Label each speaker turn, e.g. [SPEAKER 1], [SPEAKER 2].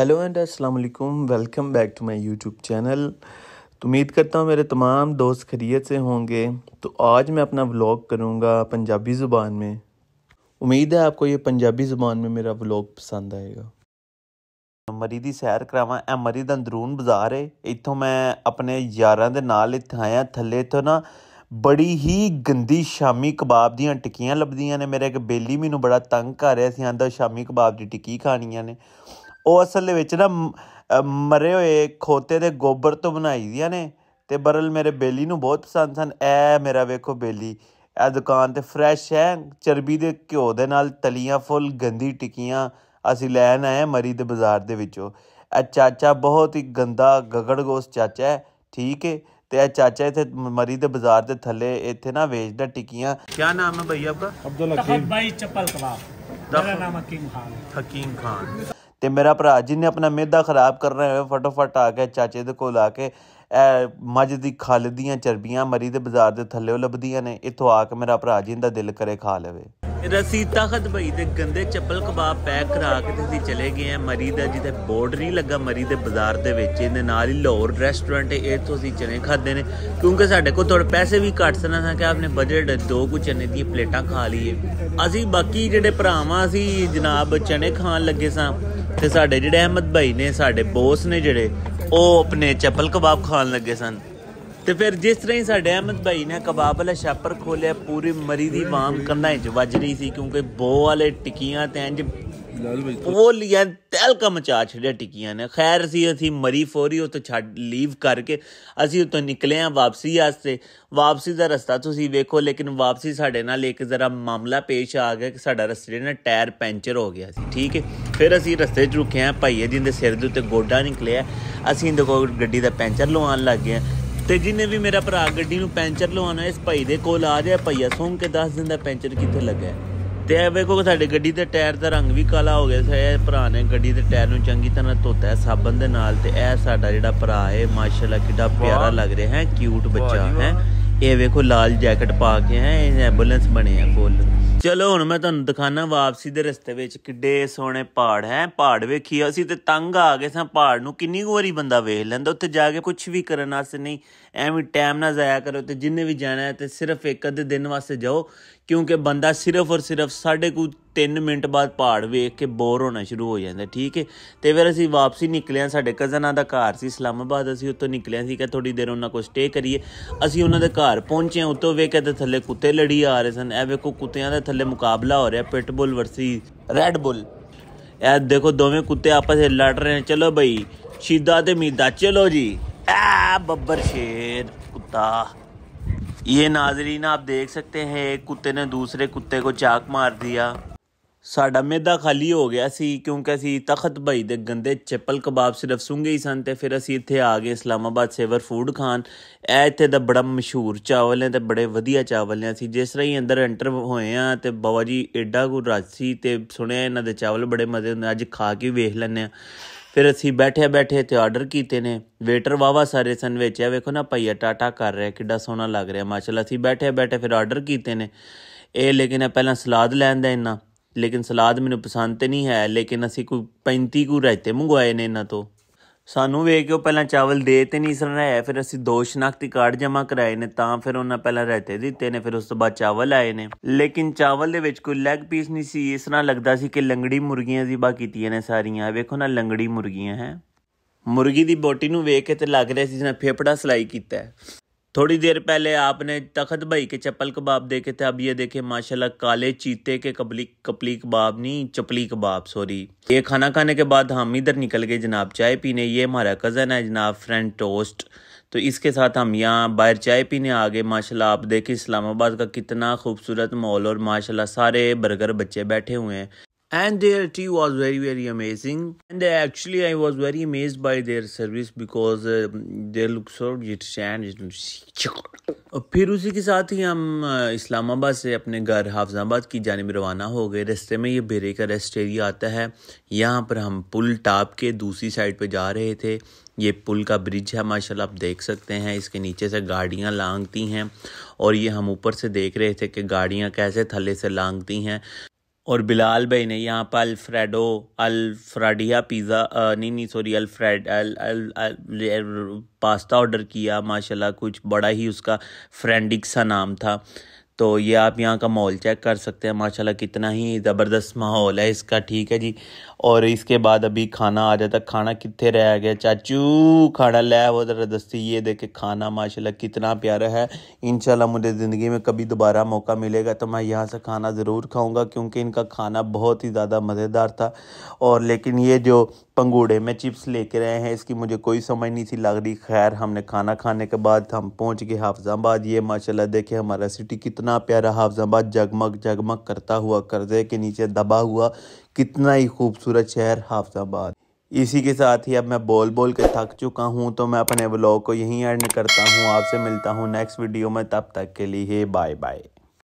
[SPEAKER 1] hello and अस्सलाम welcome back to my YouTube channel तो उम्मीद करता हूँ मेरे तमाम दोस्त खरीत से होंगे तो आज मैं अपना व्लॉग करूँगा पंजाबी ज़ुबान में उम्मीद है आपको ये पंजाबी ज़ुबान में, मेरा व्लॉग पसंद आएगा मरी की सैर कराव ए मरी ਦਾ बाजार है इतों मैं अपने यार ਯਾਰਾਂ ਦੇ ਨਾਲ ਇੱਥੇ ਆਇਆ ਥੱਲੇ ਤੋਂ ਨਾ ਬੜੀ ਹੀ ਗੰਦੀ ਸ਼ਾਮੀ ने मेरा एक बेली ਨੇ बड़ा तंग कर रहा है ਤੰਗ शामी कबाब की टिक्की ਸ਼ਾਮੀ ਕਬਾਬ ਦੀ ਉਹ ਅਸਲ ਵਿੱਚ ਨਾ ਮਰੇ ਹੋਏ ਖੋਤੇ ਦੇ ਗੋਬਰ ਤੋਂ ਬਣਾਈ ਦੀਆਂ ਨੇ ਤੇ ਬਰਲ ਮੇਰੇ ਬੇਲੀ ਨੂੰ ਬਹੁਤ ਪਸੰਦ ਸਨ ਐ ਮੇਰਾ ਵੇਖੋ ਬੇਲੀ ਐ ਦੁਕਾਨ ਤੇ ਫਰੈਸ਼ ਹੈ ਚਰਬੀ ਦੇ ਘਿਓ ਦੇ ਨਾਲ ਤਲੀਆਂ ਫੁੱਲ ਗੰਦੀ ਟਿੱਕੀਆਂ ਅਸੀਂ ਲੈਣ ਆਏ ਮਰੀ ਦੇ ਬਾਜ਼ਾਰ ਦੇ ਵਿੱਚੋਂ ਐ ਚਾਚਾ ਬਹੁਤ ਹੀ ਗੰਦਾ ਗਗੜਗੋਸ ਚਾਚਾ ਹੈ ਠੀਕ ਹੈ ਤੇ ਆ ਚਾਚਾ ਇੱਥੇ ਮਰੀ ਦੇ ਬਾਜ਼ਾਰ ਦੇ ਥੱਲੇ ਇੱਥੇ ਨਾ ਵੇਚਦਾ ਟਿੱਕੀਆਂ ਕੀ ਨਾਮ ਹੈ ਭਈ ਆਪਕਾ ਅਬਦੁਲ ਹਕੀਮ ਭਾਈ ਚੱਪਲ ਕਬਾਬ ਮੇਰਾ ਨਾਮ ਹਕੀਮ ਖਾਨ ਹਕੀਮ ਖਾਨ ਤੇ ਮੇਰਾ ਭਰਾ ਜਿਹਨੇ ਆਪਣਾ ਮੇਦਾ ਖਰਾਬ ਕਰ ਰਿਹਾ ਹੋਵੇ ਫਟਾਫਟ ਆ ਕੇ ਚਾਚੇ ਦੇ ਕੋਲ ਆ ਕੇ ਮੱਝ ਦੀ ਖਲ ਦੀਆਂ ਚਰਬੀਆਂ ਮਰੀ ਦੇ ਬਾਜ਼ਾਰ ਦੇ ਥੱਲੇ ਲੱਭਦੀਆਂ ਨੇ ਇਥੋਂ ਆ ਕੇ ਮੇਰਾ ਭਰਾ ਜਿੰਦਾ ਦਿਲ ਕਰੇ ਖਾ ਲਵੇ ਰਸੀ ਤਖਤ ਭਈ ਦੇ ਗੰਦੇ ਚੱਪਲ ਕਬਾਬ ਪੈਕ ਕਰਾ ਕੇ ਤੁਸੀਂ ਚਲੇ ਗਏ ਆ ਮਰੀ ਦਾ ਜਿੱਥੇ ਬੋਰਡ ਨਹੀਂ ਲੱਗਾ ਮਰੀ ਦੇ ਬਾਜ਼ਾਰ ਦੇ ਵਿੱਚ ਇਹਦੇ ਨਾਲ ਹੀ ਲਾਹੌਰ ਰੈਸਟੋਰੈਂਟ ਇਹ ਤੁਸੀਂ ਚਨੇ ਖਾਦੇ ਨੇ ਕਿਉਂਕਿ ਸਾਡੇ ਕੋਲ ਥੋੜੇ ਪੈਸੇ ਵੀ ਘੱਟ ਸਨ ਤਾਂ ਕਿ ਆਪਨੇ ਬਜਟ ਦੋ ਕੁ ਚਨੇ ਦੀਆਂ ਪਲੇਟਾਂ ਖਾ ਲਈਏ ਅਸੀਂ ਬਾਕੀ ਜਿਹੜੇ ਭਰਾਵਾਂ ਅਸੀਂ ਜਨਾਬ ਚਨੇ ਖਾਣ ਲੱਗੇ ਸਾਂ ਤੇ ਸਾਡੇ ਜਿਹੜੇ ਅਹਿਮਦ ਭਾਈ ਨੇ ਸਾਡੇ ਬੋਸ ਨੇ ਜਿਹੜੇ ਉਹ ਆਪਣੇ ਚੱਪਲ ਕਬਾਬ ਖਾਣ ਲੱਗੇ ਸਨ ਤੇ ਫਿਰ ਜਿਸ ਤਰ੍ਹਾਂ ਹੀ ਸਾਡੇ ਅਹਿਮਦ ਭਾਈ ਨੇ ਕਬਾਬ ਵਾਲਾ ਛਾਪਰ ਖੋਲਿਆ ਪੂਰੀ ਮਰੀ ਦੀ ਵਾਮ ਕੰਨਾਂ 'ਚ ਵੱਜ ਰਹੀ ਸੀ ਕਿਉਂਕਿ ਬੋ ਵਾਲੇ ਟਿੱਕੀਆਂ ਤੇ ਇੰਜ ਉਹ ਬੋਲੀਆਂ ਤਹਿਲਕਾ ਮਚਾ ਛੱਡਿਆ ਟਿੱਕੀਆਂ ਨੇ ਖੈਰ ਸੀ ਅਸੀਂ ਮਰੀ ਫੋਰੀ ਉਹ ਤੋਂ ਛੱਡ ਲੀਵ ਕਰਕੇ ਅਸੀਂ ਉਤੋਂ ਨਿਕਲੇ ਆ ਵਾਪਸੀ ਆਸਤੇ ਵਾਪਸੀ ਦਾ ਰਸਤਾ ਤੁਸੀਂ ਵੇਖੋ ਲੇਕਿਨ ਵਾਪਸੀ ਸਾਡੇ ਨਾਲ ਇੱਕ ਜ਼ਰਾ ਮਾਮਲਾ ਪੇਸ਼ ਆ ਗਿਆ ਕਿ ਸਾਡਾ ਰਸਤੇ ਦੇ ਨਾਲ ਟਾਇਰ ਪੈਂਚਰ ਹੋ ਗਿਆ ਸੀ ਠੀਕ ਹੈ ਫਿਰ ਅਸੀਂ ਰਸਤੇ 'ਚ ਰੁਕੇ ਆ ਭਾਈਏ ਜਿੰਦੇ ਸਿਰ ਦੇ ਉੱਤੇ ਗੋਡਾ ਨਿਕਲਿਆ ਅਸੀਂ ਇਹਦੇ ਕੋਲ ਗੱਡੀ ਦਾ ਪੈਂਚਰ ਲਵਾਉਣ ਲੱਗ ਗਏ ਤੇ ਜਿੰਨੇ ਵੀ ਮੇਰਾ ਭਰਾ ਗੱਡੀ ਨੂੰ ਪੈਂਚਰ ਲਵਾਉਣਾ ਇਸ ਭਾਈ ਦੇ ਕੋਲ ਆ ਜਾਏ ਭਈਆ ਸੁਣ ਕੇ ਦੱਸ ਦਿੰਦਾ ਪੈਂਚਰ ਕਿੱਥੇ ਲੱਗਾ ਤੇ ਇਹ ਵੇਖੋ ਸਾਡੇ ਗੱਡੀ ਦੇ ਟਾਇਰ ਦਾ ਰੰਗ ਵੀ ਕਾਲਾ ਹੋ ਗਿਆ ਸਾਇਆ ਭਰਾ ਨੇ ਗੱਡੀ ਦੇ ਟਾਇਰ ਨੂੰ ਚੰਗੀ ਤਰ੍ਹਾਂ ਧੋਤਾ ਸਾਬਣ ਦੇ ਨਾਲ ਤੇ ਇਹ ਸਾਡਾ ਜਿਹੜਾ ਭਰਾ ਹੈ ਮਾਸ਼ਾਅੱਲਾ ਕਿੱਡਾ ਪਿਆਰਾ ਲੱਗ ਰਿਹਾ ਹੈ ਕਿਊਟ ਬੱਚਾ ਹੈ ਇਹ ਵੇਖੋ ਲਾਲ ਜੈਕਟ ਪਾ ਕੇ ਹੈ ਇਹ ਐਂਬੂਲੈਂਸ ਬਣੇ ਆ ਫੁੱਲ ਚਲੋ ਹੁਣ ਮੈਂ ਤੁਹਾਨੂੰ ਦਿਖਾਣਾ ਵਾਪਸੀ ਦੇ ਰਸਤੇ ਵਿੱਚ ਕਿੱਡੇ ਸੋਹਣੇ ਪਹਾੜ ਹੈ ਪਹਾੜ ਵੇਖੀ ਅਸੀਂ ਤੇ ਤੰਗ ਆ ਗਏ ਸਾਂ ਪਹਾੜ ਨੂੰ ਕਿੰਨੀ ਵਾਰੀ ਬੰਦਾ ਵੇਖ ਲੈਂਦਾ ਉੱਥੇ ਜਾ ਕੇ ਕੁਝ ਵੀ ਕਰਨ ਵਾਸਤੇ ਨਹੀਂ ਐਵੇਂ ਟਾਈਮ ਨਾ ਜ਼ਾਇਆ ਕਰੋ ਤੇ ਜਿੰਨੇ ਵੀ ਜਾਣਾ ਹੈ ਤੇ ਸਿਰਫ ਇੱਕ ਅੱਧੇ ਦਿਨ ਵਾਸਤੇ ਜਾਓ ਕਿਉਂਕਿ ਬੰਦਾ ਸਿਰਫ ਔਰ ਸਿਰਫ ਸਾਢੇ ਕੁ 3 ਮਿੰਟ ਬਾਅਦ ਪਹਾੜ ਵੇਖ ਕੇ ਬੋਰ ਹੋਣਾ ਸ਼ੁਰੂ ਹੋ ਜਾਂਦਾ ਠੀਕ ਹੈ ਤੇ ਫਿਰ ਅਸੀਂ ਵਾਪਸੀ ਨਿਕਲੇ ਆ ਸਾਡੇ ਕਜ਼ਨਾਂ ਦਾ ਘਰ ਸੀ ਇਸਲਾਮਾਬਾਦ ਅਸੀਂ ਉੱਤੋਂ ਨਿਕਲੇ ਸੀ ਕਿ ਥੋੜੀ ਦੇਰ ਉਹਨਾਂ ਕੋਲ ਸਟੇ ਕਰੀਏ ਅਸੀਂ ਉਹਨਾਂ ਦੇ ਘਰ ਪਹੁੰਚੇ ਉੱਤੋਂ ਵੇਖਿਆ ਤੇ ਥੱਲੇ ਕੁੱਤੇ ਲੜੀ ਆ ਰਹੇ ਸਨ ਇਹ ਵੇਖੋ ਕੁੱਤਿਆਂ ਦਾ ਥੱਲੇ ਮੁਕਾਬਲਾ ਹੋ ਰਿਹਾ ਪਿਟਬੁਲ ਵਰਸੀ ਰੈਡ ਬੁਲ ਇਹ ਦੇਖੋ ਦੋਵੇਂ ਕੁੱਤੇ ਆਪਸ ਵਿੱਚ ਲੜ ਰਹੇ ਨੇ ਚਲੋ ਬਈ ਸ਼ੀਦਾ ਤੇ ਮੀਦਾ ਚਲੋ ਜੀ ਆ ਬੱਬਰ ਸ਼ੇਰ ਕੁੱਤਾ ये नाजरीन आप देख सकते हैं एक कुत्ते ने दूसरे कुत्ते को चाक मार दिया ਸਾਡਾ ਮੇਦਾ ਖਾਲੀ ਹੋ ਗਿਆ ਸੀ ਕਿਉਂਕਿ ਅਸੀਂ ਤਖਤ ਭਾਈ ਦੇ ਗੰਦੇ ਚੱਪਲ ਕਬਾਬ ਸਿਰਫ ਸੁੰਗੇ ਹੀ ਸਨ ਤੇ ਫਿਰ ਅਸੀਂ ਇੱਥੇ ਆ ਗਏ ਇਸਲਾਮਾਬਾਦ ਸੇਵਰ ਫੂਡ ਖਾਨ ਇਹ ਇੱਥੇ ਦਾ ਬੜਾ ਮਸ਼ਹੂਰ ਚਾਵਲ ਨੇ ਤੇ ਬੜੇ ਵਧੀਆ ਚਾਵਲ ਨੇ ਅਸੀਂ ਜਿਸ ਤਰ੍ਹਾਂ ਹੀ ਅੰਦਰ ਐਂਟਰ ਹੋਏ ਆ ਤੇ ਬਾਬਾ ਜੀ ਐਡਾ ਗੁਰਾਸੀ ਤੇ ਸੁਣਿਆ ਇਹਨਾਂ ਦੇ ਚਾਵਲ ਬੜੇ ਮਜ਼ੇ ਹੁੰਦੇ ਅੱਜ ਖਾ ਕੇ ਵੇਖ ਲੈਣੇ ਆ ਫਿਰ ਅਸੀਂ ਬੈਠੇ ਬੈਠੇ ਤੇ ਆਰਡਰ ਕੀਤੇ ਨੇ ਵੇਟਰ ਵਾਵਾ ਸਾਰੇ ਸਨ ਵਿੱਚ ਆ ਵੇਖੋ ਨਾ ਭਈਆ ਟਾਟਾ ਕਰ ਰਿਹਾ ਕਿੱਡਾ ਸੋਹਣਾ ਲੱਗ ਰਿਹਾ ਮਾਸ਼ਾਅੱਲਾ ਅਸੀਂ ਬੈਠੇ ਬੈਠੇ ਫਿਰ ਆਰਡਰ ਕੀਤੇ ਨੇ ਇਹ ਲੇਕਿਨ ਪਹਿਲਾਂ ਸਲਾਦ ਲੈਂਦਾ ਇੰਨਾ ਲੇਕਿਨ ਸਲਾਦ ਮੈਨੂੰ ਪਸੰਦ ਤੇ ਨਹੀਂ ਹੈ ਲੇਕਿਨ ਅਸੀਂ ਕੋਈ 35 ਕੁ ਰਾਇਤੇ ਮੰਗਵਾਏ ਨੇ ਇਹਨਾਂ ਤੋਂ ਸਾਨੂੰ ਵੇਖ ਕੇ ਉਹ ਪਹਿਲਾਂ ਚਾਵਲ ਦੇ ਤੇ ਨਹੀਂ ਸਰਨਾਇਆ ਫਿਰ ਅਸੀਂ ਦੋ ਸ਼ਨਾਖਤੀ ਕਾਰਡ ਜਮ੍ਹਾਂ ਕਰਾਏ ਨੇ ਤਾਂ ਫਿਰ ਉਹਨਾਂ ਪਹਿਲਾਂ ਰਹਿਤੇ ਦਿੱਤੇ ਨੇ ਫਿਰ ਉਸ ਤੋਂ ਬਾਅਦ ਚਾਵਲ ਆਏ ਨੇ ਲੇਕਿਨ ਚਾਵਲ ਦੇ ਵਿੱਚ ਕੋਈ ਲੈਗ ਪੀਸ ਨਹੀਂ ਸੀ ਇਸ ਤਰ੍ਹਾਂ ਲੱਗਦਾ ਸੀ ਕਿ ਲੰਗੜੀ ਮੁਰਗੀਆਂ ਦੀ ਬਾ ਕੀਤੀਆਂ ਨੇ ਸਾਰੀਆਂ ਵੇਖੋ ਨਾ ਲੰਗੜੀ ਮੁਰਗੀਆਂ ਹੈ ਮੁਰਗੀ ਦੀ ਬੋਟੀ ਨੂੰ ਵੇਖ ਕੇ ਤੇ ਲੱਗ ਰਿਹਾ ਸੀ ਜਿਵੇਂ ਫੇਫੜਾ ਸਲਾਈ ਕੀਤਾ ਹੈ थोड़ी देर पहले आपने तखत भाई के चप्पल कबाब देखे थे अब ये देखे माशाल्लाह काले चीते के कपली कपली कबाब नहीं चपली कबाब सॉरी ये खाना खाने के बाद हम इधर निकल गए जनाब चाय पीने ये हमारा कज़न है जनाब फ्रेंड टोस्ट तो इसके साथ हम यहाँ बाहर चाय पीने आ गए माशाल्लाह आप देखें इस्लामाबाद का कितना खूबसूरत माहौल और माशाल्लाह सारे बर्गर बच्चे बैठे हुए हैं and their tea was very very amazing and actually i was very amazed by their service because uh, they look so और फिर उसी के साथ ही हम uh, इस्लामाबाद से अपने घर हाफजाबाद की जानब रवाना हो गए रास्ते में ये बेरे का रेस्ट एरिया आता है यहाँ पर हम पुल टाप के दूसरी साइड पे जा रहे थे ये पुल का ब्रिज है माशाल्लाह आप देख सकते हैं इसके नीचे से गाड़ियाँ लांगती हैं और ये हम ऊपर से देख रहे थे कि गाड़ियाँ कैसे थले से लांगती हैं और बिलाल भाई ने यहाँ पर अल्फ्रेडो अल्फ्राडिया पिज़्ज़ा नहीं नहीं सॉरी अल्फ्रेड अल, अल, अल, पास्ता ऑर्डर किया माशाल्लाह कुछ बड़ा ही उसका फ्रेंडिक सा नाम था तो ये आप यहाँ का माहौल चेक कर सकते हैं माशाल्लाह कितना ही ज़बरदस्त माहौल है इसका ठीक है जी और इसके बाद अभी खाना आ जाता खाना कितने रह गया चाचू खाना लै वो ज़बरदस्ती ये देखे खाना माशाल्लाह कितना प्यारा है इन मुझे ज़िंदगी में कभी दोबारा मौका मिलेगा तो मैं यहाँ से खाना ज़रूर खाऊँगा क्योंकि इनका खाना बहुत ही ज़्यादा मज़ेदार था और लेकिन ये जो पंगूड़े में चिप्स लेके रहे हैं इसकी मुझे कोई समझ नहीं थी लग रही खैर हमने खाना खाने के बाद हम पहुंच गए हाफजाबाद ये माशाल्लाह देखे हमारा सिटी कितना प्यारा हाफजाबाद जगमग जगमग करता हुआ कर्जे के नीचे दबा हुआ कितना ही खूबसूरत शहर हाफजाबाद इसी के साथ ही अब मैं बोल बोल के थक चुका हूँ तो मैं अपने ब्लॉग को यहीं एंड करता हूँ आपसे मिलता हूँ नेक्स्ट वीडियो में तब तक के लिए बाय बाय